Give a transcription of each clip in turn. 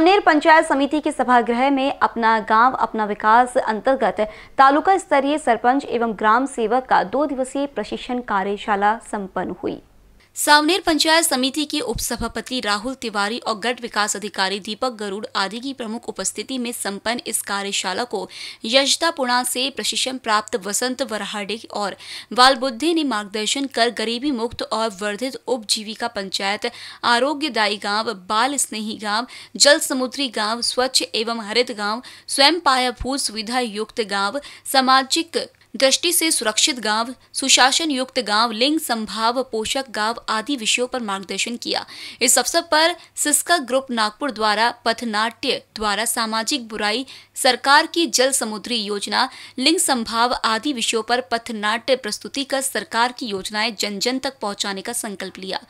सामनेर पंचायत समिति के सभागृह में अपना गांव अपना विकास अंतर्गत तालुका स्तरीय सरपंच एवं ग्राम सेवक का दो दिवसीय प्रशिक्षण कार्यशाला संपन्न हुई सावनेर पंचायत समिति के उपसभापति राहुल तिवारी और गढ़ विकास अधिकारी दीपक गरुड़ आदि की प्रमुख उपस्थिति में संपन्न इस कार्यशाला को यशदापुणा से प्रशिक्षण प्राप्त वसंत वरहाडे और बालबुद्धि ने मार्गदर्शन कर गरीबी मुक्त और वर्धित उपजीविका पंचायत आरोग्यदायी गांव बाल स्नेही गांव जल समुद्री गांव स्वच्छ एवं हरित गांव स्वयं पायाभूत सुविधा युक्त गांव सामाजिक दृष्टि से सुरक्षित गांव सुशासन युक्त गांव लिंग संभाव पोषक गांव आदि विषयों पर मार्गदर्शन किया इस अवसर पर सिस्का ग्रुप नागपुर द्वारा पथनाट्य द्वारा सामाजिक बुराई सरकार की जल समुद्री योजना लिंग संभाव आदि विषयों पर पथनाट्य प्रस्तुति कर सरकार की योजनाएं जन जन तक पहुंचाने का संकल्प लिया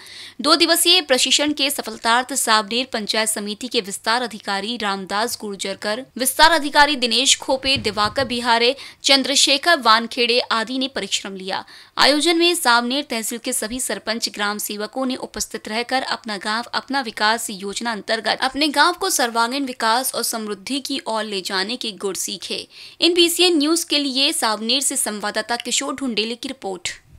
दो दिवसीय प्रशिक्षण के सफलतार्थ सावनेर पंचायत समिति के विस्तार अधिकारी रामदास गुर्जरकर विस्तार अधिकारी दिनेश खोपे दिवाकर बिहारे चंद्रशेखर वानखेड़े आदि ने परिश्रम लिया आयोजन में सामनेर तहसील के सभी सरपंच ग्राम सेवकों ने उपस्थित रहकर अपना गांव अपना विकास योजना अंतर्गत अपने गांव को सर्वांगीण विकास और समृद्धि की ओर ले जाने के गुर सीखे इन बी न्यूज के लिए सावनेर से संवाददाता किशोर ढुंडेले की रिपोर्ट